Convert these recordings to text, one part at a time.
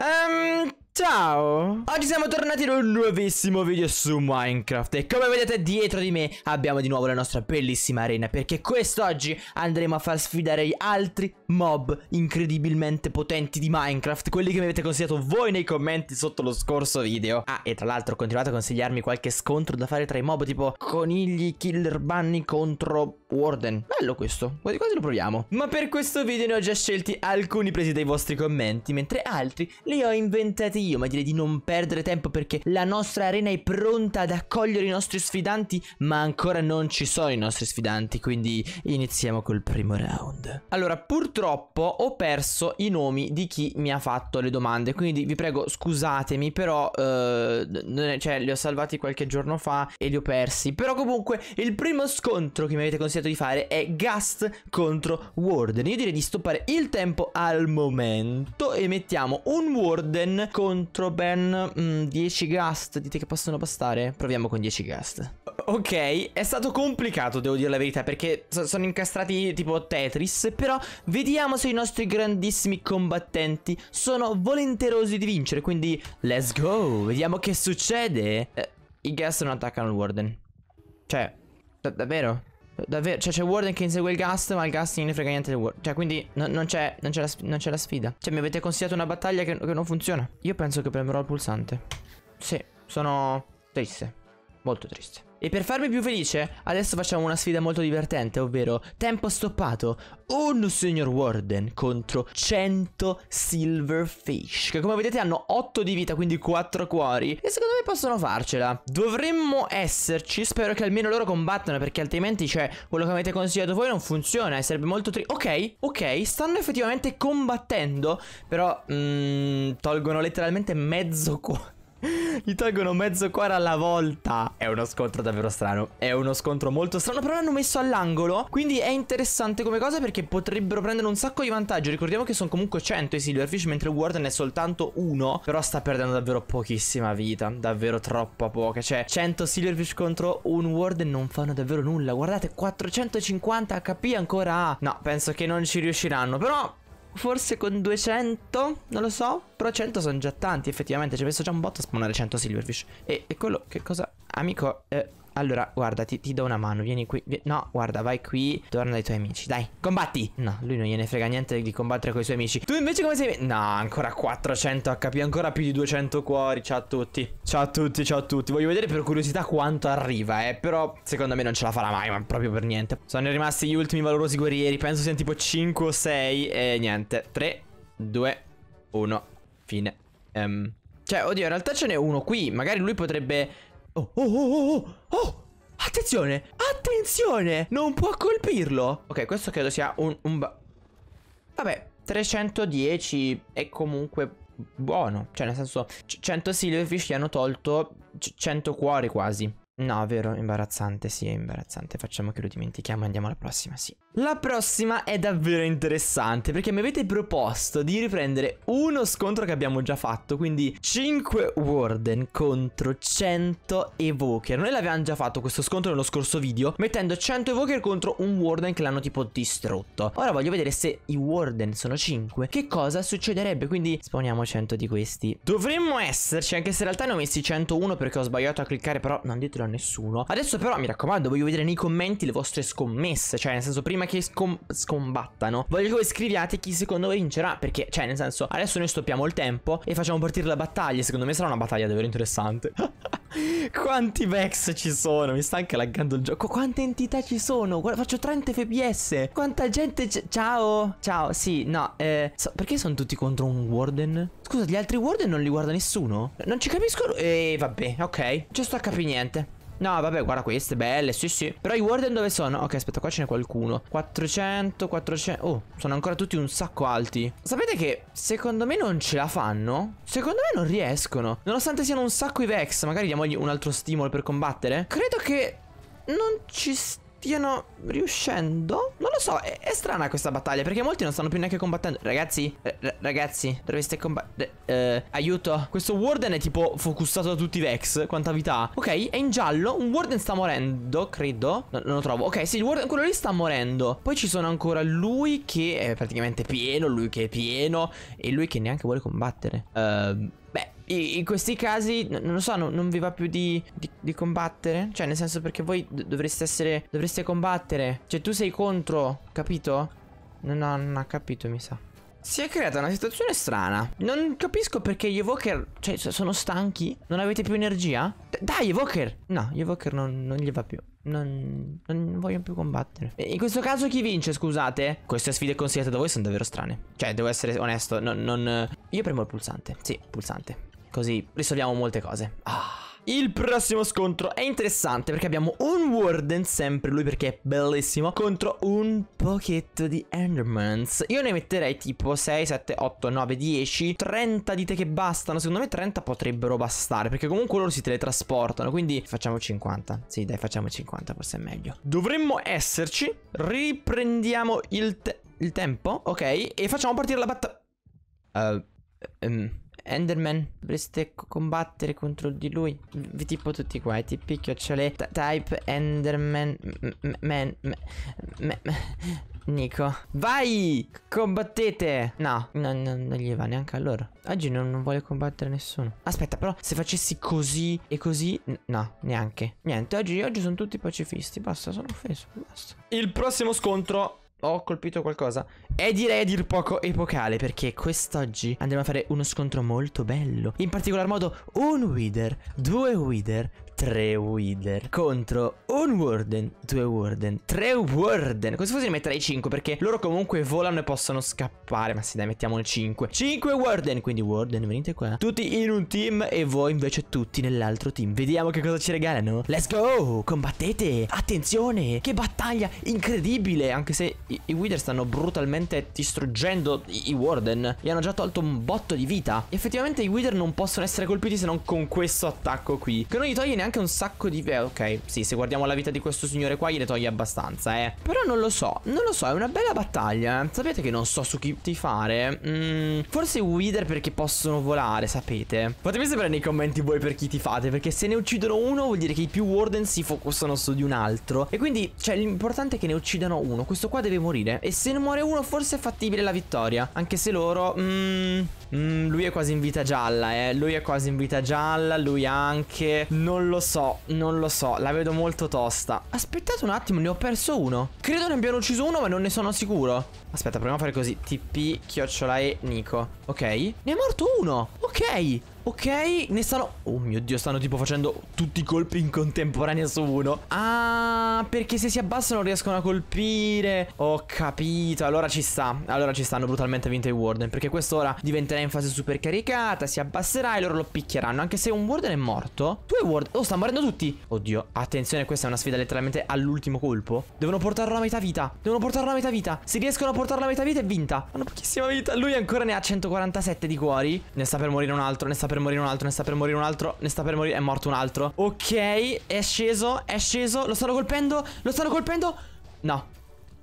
Um, Ciao! Oggi siamo tornati in un nuovissimo video su Minecraft e come vedete dietro di me abbiamo di nuovo la nostra bellissima arena perché quest'oggi andremo a far sfidare gli altri mob incredibilmente potenti di Minecraft, quelli che mi avete consigliato voi nei commenti sotto lo scorso video. Ah, e tra l'altro continuate a consigliarmi qualche scontro da fare tra i mob tipo conigli, killer bunny contro Warden. Bello questo, quasi quasi lo proviamo. Ma per questo video ne ho già scelti alcuni presi dai vostri commenti, mentre altri li ho inventati io, ma direi di non perdere tempo perché la nostra arena è pronta ad accogliere i nostri sfidanti, ma ancora non ci sono i nostri sfidanti, quindi iniziamo col primo round. Allora, purtroppo ho perso i nomi di chi mi ha fatto le domande, quindi vi prego scusatemi, però eh, cioè, li ho salvati qualche giorno fa e li ho persi. Però comunque il primo scontro che mi avete consigliato di fare è Gast contro Warden. Io direi di stoppare il tempo al momento e mettiamo un Warden con contro ben 10 mm, gast. Dite che possono bastare? Proviamo con 10 gast. Ok, è stato complicato, devo dire la verità, perché so sono incastrati tipo Tetris, però vediamo se i nostri grandissimi combattenti sono volenterosi di vincere, quindi let's go, vediamo che succede. Eh, I gas non attaccano il Warden. Cioè, da davvero? Davvero, cioè c'è Warden che insegue il Gast, ma il Gast non ne frega niente del Warden. Cioè, quindi no, non, c'è, la, la, sfida. Cioè, mi avete consigliato una battaglia che, che non funziona. Io penso che premerò il pulsante. Sì, sono triste. Molto triste. E per farmi più felice, adesso facciamo una sfida molto divertente, ovvero tempo stoppato, un signor Warden contro 100 silver fish. che come vedete hanno 8 di vita, quindi 4 cuori, e secondo me possono farcela. Dovremmo esserci, spero che almeno loro combattano, perché altrimenti, cioè, quello che avete consigliato voi non funziona, e sarebbe molto triste. Ok, ok, stanno effettivamente combattendo, però, mm, tolgono letteralmente mezzo cuore. Gli tolgono mezzo cuore alla volta. È uno scontro davvero strano. È uno scontro molto strano. Però l'hanno messo all'angolo. Quindi è interessante come cosa perché potrebbero prendere un sacco di vantaggio. Ricordiamo che sono comunque 100 i Silverfish. Mentre Warden è soltanto uno. Però sta perdendo davvero pochissima vita. Davvero troppo poca. Cioè, 100 Silverfish contro un Warden non fanno davvero nulla. Guardate, 450 HP ancora ha. No, penso che non ci riusciranno. Però Forse con 200, non lo so. Però 100 sono già tanti, effettivamente. Ci ho messo già un botto a spawnare 100 silverfish. E, e quello, che cosa? Amico, eh, allora, guarda, ti, ti do una mano, vieni qui. Vi... No, guarda, vai qui, torna dai tuoi amici, dai, combatti. No, lui non gliene frega niente di combattere con i suoi amici. Tu invece come sei? No, ancora 400 HP, ancora più di 200 cuori. Ciao a tutti. Ciao a tutti, ciao a tutti. Voglio vedere per curiosità quanto arriva, eh. Però, secondo me non ce la farà mai, ma proprio per niente. Sono rimasti gli ultimi valorosi guerrieri, penso siano tipo 5 o 6 e niente. 3, 2, 1, fine. Um. Cioè, oddio, in realtà ce n'è uno qui. Magari lui potrebbe Oh, oh, oh, oh, oh! Attenzione! Attenzione! Non può colpirlo! Ok, questo credo sia un... un Vabbè, 310 è comunque buono. Cioè, nel senso, 100 silverfish gli hanno tolto 100 cuori quasi. No, vero, imbarazzante, sì, è imbarazzante. Facciamo che lo dimentichiamo e andiamo alla prossima, sì. La prossima è davvero interessante perché mi avete proposto di riprendere uno scontro che abbiamo già fatto, quindi 5 Warden contro 100 Evoker. Noi l'avevamo già fatto questo scontro nello scorso video, mettendo 100 Evoker contro un Warden che l'hanno tipo distrutto. Ora voglio vedere se i Warden sono 5, che cosa succederebbe, quindi spawniamo 100 di questi. Dovremmo esserci, anche se in realtà ne ho messi 101 perché ho sbagliato a cliccare, però non ditelo nessuno. Adesso però, mi raccomando, voglio vedere nei commenti le vostre scommesse. Cioè, nel senso, prima che scom scombattano, voglio che voi scriviate chi secondo voi vincerà. Perché, cioè, nel senso, adesso noi stoppiamo il tempo e facciamo partire la battaglia. Secondo me sarà una battaglia davvero interessante. Quanti Vex ci sono? Mi sta anche laggando il gioco. Quante entità ci sono? Guarda, faccio 30 fps. Quanta gente. Ciao. Ciao. Sì, no. Eh, so perché sono tutti contro un Warden? Scusa, gli altri Warden non li guarda nessuno? Non ci capisco. E eh, vabbè, ok. Non ci sto a capire niente. No vabbè guarda queste belle sì sì Però i warden dove sono? Ok aspetta qua ce n'è qualcuno 400 400 Oh sono ancora tutti un sacco alti Sapete che secondo me non ce la fanno? Secondo me non riescono Nonostante siano un sacco i vex Magari diamogli un altro stimolo per combattere Credo che non ci stia stiano riuscendo? Non lo so, è, è, strana questa battaglia perché molti non stanno più neanche combattendo. Ragazzi, ragazzi, dovreste combattere. Eh, aiuto. Questo Warden è tipo focussato da tutti i Vex. Quanta vita ha? Ok, è in giallo. Un Warden sta morendo, credo. No, non lo trovo. Ok, sì, il Warden, quello lì sta morendo. Poi ci sono ancora lui che è praticamente pieno, lui che è pieno e lui che neanche vuole combattere. Uh, beh, in questi casi, non lo so, non, non vi va più di, di, di, combattere? Cioè, nel senso perché voi dovreste essere, dovreste combattere. Cioè, tu sei contro, capito? No, no, non ha capito, mi sa. Si è creata una situazione strana. Non capisco perché gli evoker. Cioè, sono stanchi? Non avete più energia? D dai, evoker! No, gli evoker non, non gli va più. Non, non vogliono più combattere. in questo caso chi vince, scusate? Queste sfide consigliate da voi sono davvero strane. Cioè, devo essere onesto, non, non... Io premo il pulsante. Sì, pulsante. Così risolviamo molte cose. Ah. Il prossimo scontro è interessante perché abbiamo un Warden, sempre lui perché è bellissimo, contro un pochetto di Endermans. Io ne metterei tipo 6, 7, 8, 9, 10, 30 dite che bastano. Secondo me 30 potrebbero bastare perché comunque loro si teletrasportano, quindi facciamo 50. Sì, dai, facciamo 50, forse è meglio. Dovremmo esserci. Riprendiamo il, te il tempo, ok? E facciamo partire la battaglia. Uh, eh, um. Ehm, Enderman dovreste combattere contro di lui vi tipo tutti qua tp chiocciole type Enderman man, Nico Vai Combattete No, no, no Non gli va neanche a loro Oggi non, non, vuole combattere nessuno Aspetta però Se facessi così E così No neanche Niente oggi, oggi sono tutti pacifisti Basta sono offeso Basta Il prossimo scontro Ho colpito qualcosa è direi a dir poco epocale perché quest'oggi andremo a fare uno scontro molto bello. In particolar modo un Wither, due Wither, tre Wither contro un Warden, due Warden, tre Warden. Questo forse ne metterei 5 perché loro comunque volano e possono scappare. Ma sì, dai, mettiamo il 5. 5 Warden, quindi Warden, venite qua. Tutti in un team e voi invece tutti nell'altro team. Vediamo che cosa ci regalano. Let's go! Combattete! Attenzione! Che battaglia incredibile! Anche se i, i Wither stanno brutalmente praticamente distruggendo i Warden. Gli hanno già tolto un botto di vita. E effettivamente i Wither non possono essere colpiti se non con questo attacco qui. Che non gli toglie neanche un sacco di... Eh, ok, sì, se guardiamo la vita di questo signore qua gliene toglie abbastanza, eh. Però non lo so, non lo so, è una bella battaglia. Sapete che non so su chi tifare? Mm, forse i Wither perché possono volare, sapete? Fatemi sapere nei commenti voi per chi ti fate, perché se ne uccidono uno vuol dire che i più Warden si focussano su di un altro. E quindi, cioè, l'importante è che ne uccidano uno. Questo qua deve morire. E se ne muore uno forse è fattibile la vittoria. Anche se loro... Mm, mm, lui è quasi in vita gialla, eh. Lui è quasi in vita gialla, lui anche. Non lo so, non lo so. La vedo molto tosta. Aspettate un attimo, ne ho perso uno. Credo ne abbiano ucciso uno, ma non ne sono sicuro. Aspetta, proviamo a fare così. TP, chiocciola e Nico. Ok. Ne è morto uno. Ok. Ok, ne stanno... Oh mio Dio, stanno tipo facendo tutti i colpi in contemporanea su uno. Ah, perché se si abbassano riescono a colpire. Ho capito, allora ci sta. Allora ci stanno brutalmente vinto i Warden, perché questo ora diventerà in fase super caricata, si abbasserà e loro lo picchieranno. Anche se un Warden è morto, due Warden... Oh, stanno morendo tutti. Oddio, attenzione, questa è una sfida letteralmente all'ultimo colpo. Devono portarlo a metà vita. Devono portarlo a metà vita. Se riescono a portarlo a metà vita è vinta. Hanno pochissima vita. Lui ancora ne ha 147 di cuori. Ne sta per morire un altro, ne sta per per morire un altro, ne sta per morire un altro, ne sta per morire... È morto un altro. Ok, è sceso, è sceso. Lo stanno colpendo, lo stanno colpendo. No,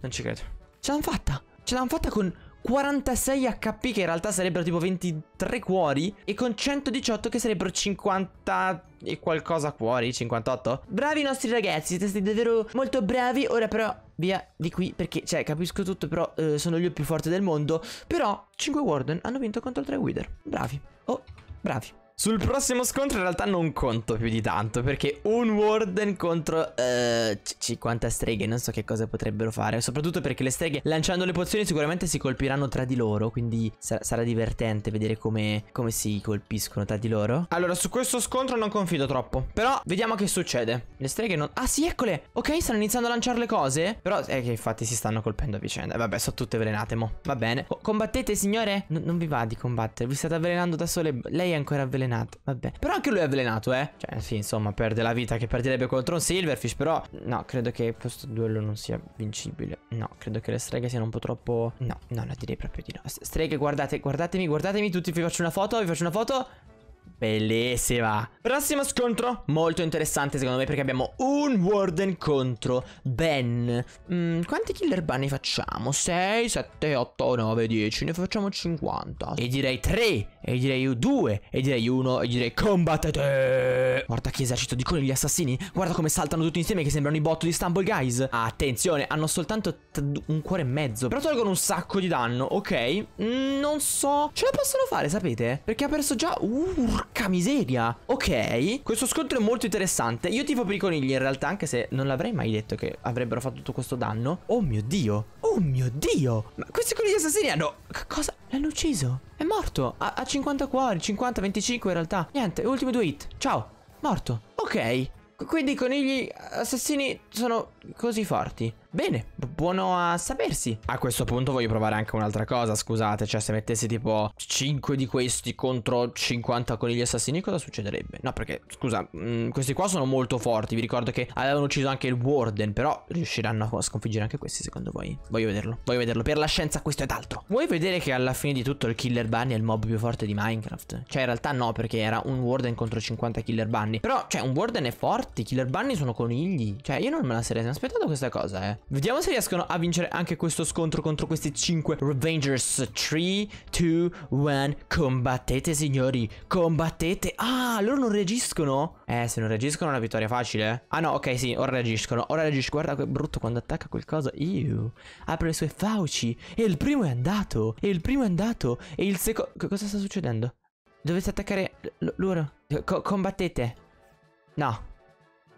non ci credo. Ce l'hanno fatta. Ce l'hanno fatta con 46 HP che in realtà sarebbero tipo 23 cuori e con 118 che sarebbero 50 e qualcosa cuori, 58. Bravi i nostri ragazzi, siete stati davvero molto bravi, ora però via di qui perché cioè capisco tutto però eh, sono io più forte del mondo, però 5 Warden hanno vinto contro 3 Wither. Bravi. Oh ¡Bravo! Sul prossimo scontro in realtà non conto più di tanto perché un Warden contro eh, 50 streghe non so che cosa potrebbero fare Soprattutto perché le streghe lanciando le pozioni sicuramente si colpiranno tra di loro Quindi sar sarà divertente vedere come, come, si colpiscono tra di loro Allora su questo scontro non confido troppo Però vediamo che succede Le streghe non... Ah sì eccole Ok stanno iniziando a lanciare le cose Però è eh, che infatti si stanno colpendo a vicenda eh, Vabbè sono tutte avvelenate mo Va bene Co oh, Combattete signore N Non vi va di combattere Vi state avvelenando da sole Lei è ancora avvelenata avvelenato. Vabbè. Però anche lui è avvelenato, eh. Cioè, sì, insomma, perde la vita che perderebbe contro un Silverfish. Però, no, credo che questo duello non sia vincibile. No, credo che le streghe siano un po' troppo... No, no, no, direi proprio di no. Streghe, guardate, guardatemi, guardatemi tutti. Vi faccio una foto, vi faccio una foto bellissima. Prossimo scontro, molto interessante secondo me perché abbiamo un Warden contro Ben. Mm, quanti killer bunny facciamo? 6, 7, 8, 9, 10, ne facciamo 50. E direi 3, e direi 2, e direi 1, e direi combattete. Guarda che esercito di conigli assassini, guarda come saltano tutti insieme che sembrano i botto di Stumble Guys. Attenzione, hanno soltanto un cuore e mezzo, però tolgono un sacco di danno, ok? Mm, non so, ce la possono fare, sapete? Perché ha perso già... Urca. Porca miseria Ok Questo scontro è molto interessante Io tifo per i conigli in realtà Anche se non l'avrei mai detto che avrebbero fatto tutto questo danno Oh mio dio Oh mio dio Ma questi conigli assassini hanno Cosa? L'hanno ucciso È morto ha, ha 50 cuori 50, 25 in realtà Niente, ultimi due hit Ciao Morto Ok quindi i conigli assassini sono così forti Bene, buono a sapersi. A questo punto voglio provare anche un'altra cosa, scusate, cioè se mettessi tipo 5 di questi contro 50 conigli assassini cosa succederebbe? No, perché scusa, mh, mm, questi qua sono molto forti, vi ricordo che avevano ucciso anche il Warden, però riusciranno a sconfiggere anche questi secondo voi? Voglio vederlo, voglio vederlo, per la scienza questo è d'altro. Vuoi vedere che alla fine di tutto il Killer Bunny è il mob più forte di Minecraft? Cioè in realtà no, perché era un Warden contro 50 Killer Bunny, però cioè un Warden è forte, i Killer Bunny sono conigli, cioè io non me la sarei aspettato questa cosa, eh. Vediamo se riescono a vincere anche questo scontro contro questi 5 Revengers 3, 2, 1 Combattete signori Combattete Ah loro non reagiscono Eh se non reagiscono è una vittoria facile Ah no ok sì ora reagiscono Ora reagiscono Guarda che brutto quando attacca qualcosa. coso Ew Apre le sue fauci E il primo è andato E il primo è andato E il secondo Cosa sta succedendo? Dovete attaccare loro Co Combattete No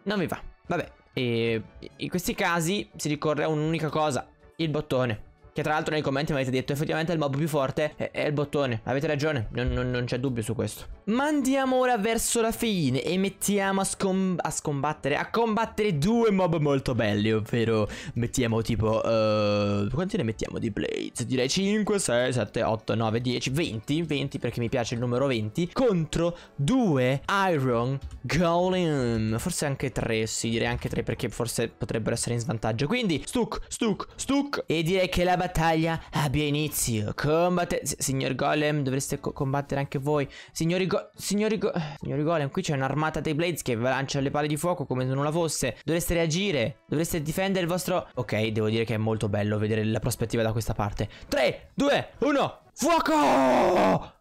Non mi va Vabbè e in questi casi si ricorre a un'unica cosa, il bottone. Che tra l'altro nei commenti mi avete detto effettivamente il mob più forte è, è il bottone. Avete ragione, non, non, non c'è dubbio su questo. Ma andiamo ora verso la fine e mettiamo a, scom a scombattere, a combattere due mob molto belli, ovvero mettiamo tipo... Uh, quanti ne mettiamo di blades? Direi 5, 6, 7, 8, 9, 10, 20, 20 perché mi piace il numero 20. Contro due Iron Golem. Forse anche tre, sì, direi anche tre perché forse potrebbero essere in svantaggio. Quindi, stuc, stuc, stuc. E direi che la battaglia abbia inizio. Combatte... Signor Golem, dovreste co combattere anche voi. Signori, go signori, go signori Golem, qui c'è un'armata dei Blades che vi lancia le palle di fuoco come se non la fosse. Dovreste reagire. Dovreste difendere il vostro... Ok, devo dire che è molto bello vedere la prospettiva da questa parte. 3, 2, 1, fuoco!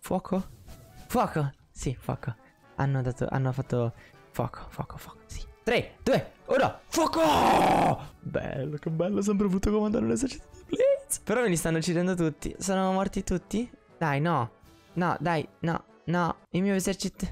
Fuoco? Fuoco? Sì, fuoco. Hanno, dato, hanno fatto... Fuoco, fuoco, fuoco, sì. 3, 2, 1, fuoco! Bello, che bello, ho sempre voluto comandare un esercito scherzo. Però me li stanno uccidendo tutti. Sono morti tutti? Dai, no. No, dai, no, no. Il mio esercito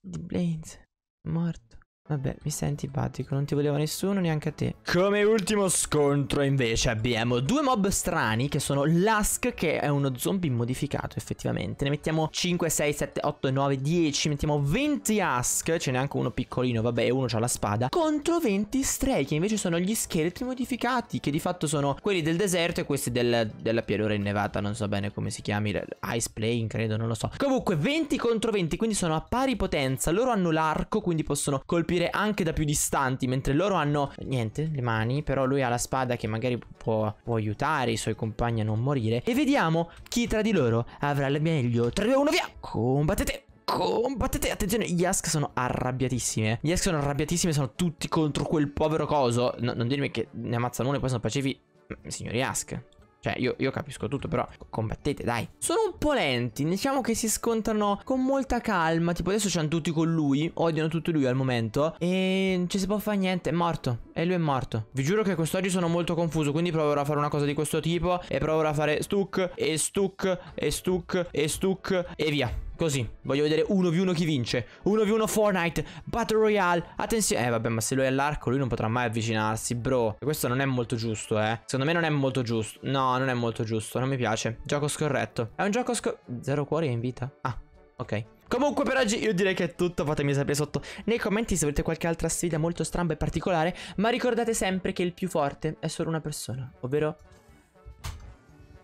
di Blaze è morto. Vabbè, mi sei antipatico, non ti voleva nessuno, neanche a te. Come ultimo scontro, invece, abbiamo due mob strani, che sono Lask, che è uno zombie modificato, effettivamente. Ne mettiamo 5, 6, 7, 8, 9, 10, mettiamo 20 Ask, ce n'è anche uno piccolino, vabbè, uno ha la spada, contro 20 Stray, che invece sono gli scheletri modificati, che di fatto sono quelli del deserto e questi del, della pianura innevata, non so bene come si chiami, Ice Plane, credo, non lo so. Comunque, 20 contro 20, quindi sono a pari potenza, loro hanno l'arco, quindi possono colpire colpire anche da più distanti, mentre loro hanno niente, le mani, però lui ha la spada che magari può, può aiutare i suoi compagni a non morire. E vediamo chi tra di loro avrà il meglio. 3, 2, 1, via! Combattete! combattete Attenzione Gli Ask sono arrabbiatissime eh. Gli Ask sono arrabbiatissime Sono tutti contro quel povero coso no, Non dirmi che ne ammazzano uno e poi sono pacifi mm, Signori Ask cioè, io, io, capisco tutto, però combattete, dai. Sono un po' lenti, diciamo che si scontrano con molta calma. Tipo, adesso c'hanno tutti con lui, odiano tutti lui al momento. E non ci si può fare niente, è morto. E lui è morto. Vi giuro che quest'oggi sono molto confuso, quindi proverò a fare una cosa di questo tipo. E proverò a fare stuck, e stuck, e stuck, e stuck, e via. Così, voglio vedere uno più uno chi vince Uno più uno Fortnite, Battle Royale Attenzione, eh vabbè ma se lui è all'arco lui non potrà mai avvicinarsi bro Questo non è molto giusto eh Secondo me non è molto giusto No, non è molto giusto, non mi piace Gioco scorretto È un gioco scorretto Zero cuori è in vita Ah, ok Comunque per oggi io direi che è tutto, fatemi sapere sotto nei commenti se volete qualche altra sfida molto stramba e particolare, ma ricordate sempre che il più forte è solo una persona, ovvero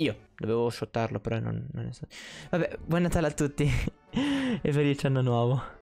io. Dovevo shottarlo, però non, non è stato. Vabbè, buon Natale a tutti. e felice anno nuovo.